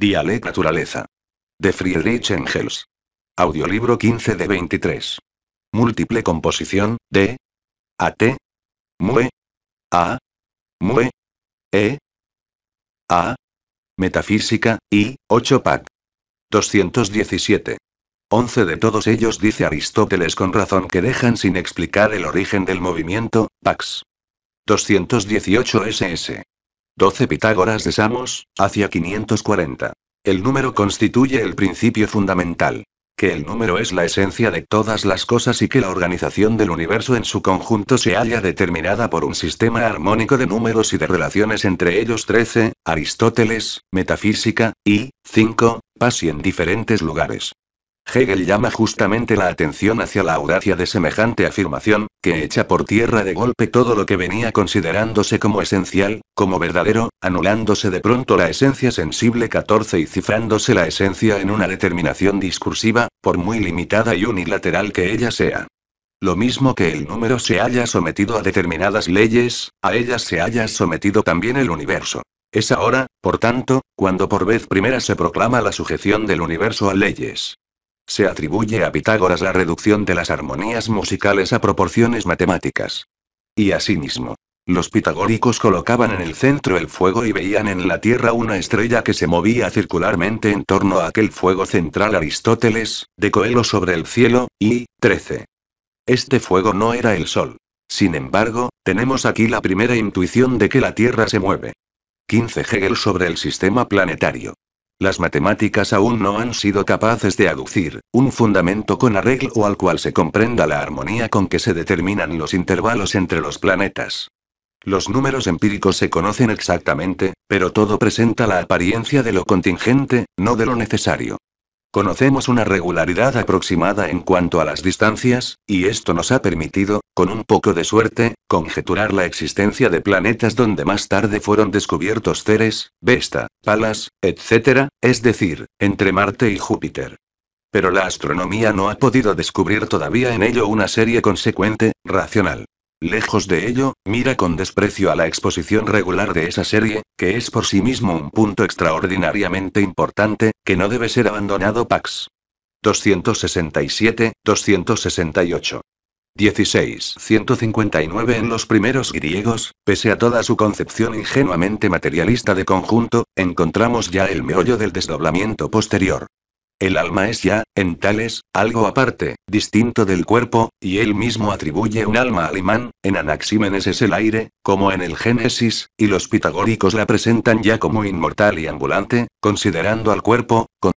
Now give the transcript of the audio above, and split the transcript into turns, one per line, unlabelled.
Dialect Naturaleza. De Friedrich Engels. Audiolibro 15 de 23. Múltiple composición, de T. Mue. A. Mue. E. A. Metafísica, y 8 Pac. 217. 11 de todos ellos dice Aristóteles con razón que dejan sin explicar el origen del movimiento, Pax. 218 SS. 12 Pitágoras de Samos, hacia 540. El número constituye el principio fundamental. Que el número es la esencia de todas las cosas y que la organización del universo en su conjunto se halla determinada por un sistema armónico de números y de relaciones entre ellos 13, Aristóteles, Metafísica, y 5, Pasi en diferentes lugares. Hegel llama justamente la atención hacia la audacia de semejante afirmación, que echa por tierra de golpe todo lo que venía considerándose como esencial, como verdadero, anulándose de pronto la esencia sensible 14 y cifrándose la esencia en una determinación discursiva, por muy limitada y unilateral que ella sea. Lo mismo que el número se haya sometido a determinadas leyes, a ellas se haya sometido también el universo. Es ahora, por tanto, cuando por vez primera se proclama la sujeción del universo a leyes. Se atribuye a Pitágoras la reducción de las armonías musicales a proporciones matemáticas. Y asimismo, los pitagóricos colocaban en el centro el fuego y veían en la Tierra una estrella que se movía circularmente en torno a aquel fuego central Aristóteles, de Coelho sobre el cielo, y 13. Este fuego no era el Sol. Sin embargo, tenemos aquí la primera intuición de que la Tierra se mueve. 15 Hegel sobre el sistema planetario. Las matemáticas aún no han sido capaces de aducir un fundamento con arreglo al cual se comprenda la armonía con que se determinan los intervalos entre los planetas. Los números empíricos se conocen exactamente, pero todo presenta la apariencia de lo contingente, no de lo necesario. Conocemos una regularidad aproximada en cuanto a las distancias, y esto nos ha permitido, con un poco de suerte, conjeturar la existencia de planetas donde más tarde fueron descubiertos Ceres, Vesta, Palas, etc., es decir, entre Marte y Júpiter. Pero la astronomía no ha podido descubrir todavía en ello una serie consecuente, racional. Lejos de ello, mira con desprecio a la exposición regular de esa serie, que es por sí mismo un punto extraordinariamente importante, que no debe ser abandonado Pax. 267, 268. 16. 159 En los primeros griegos, pese a toda su concepción ingenuamente materialista de conjunto, encontramos ya el meollo del desdoblamiento posterior. El alma es ya, en Tales, algo aparte, distinto del cuerpo, y él mismo atribuye un alma al imán, en Anaxímenes es el aire, como en el Génesis, y los pitagóricos la presentan ya como inmortal y ambulante, considerando al cuerpo, con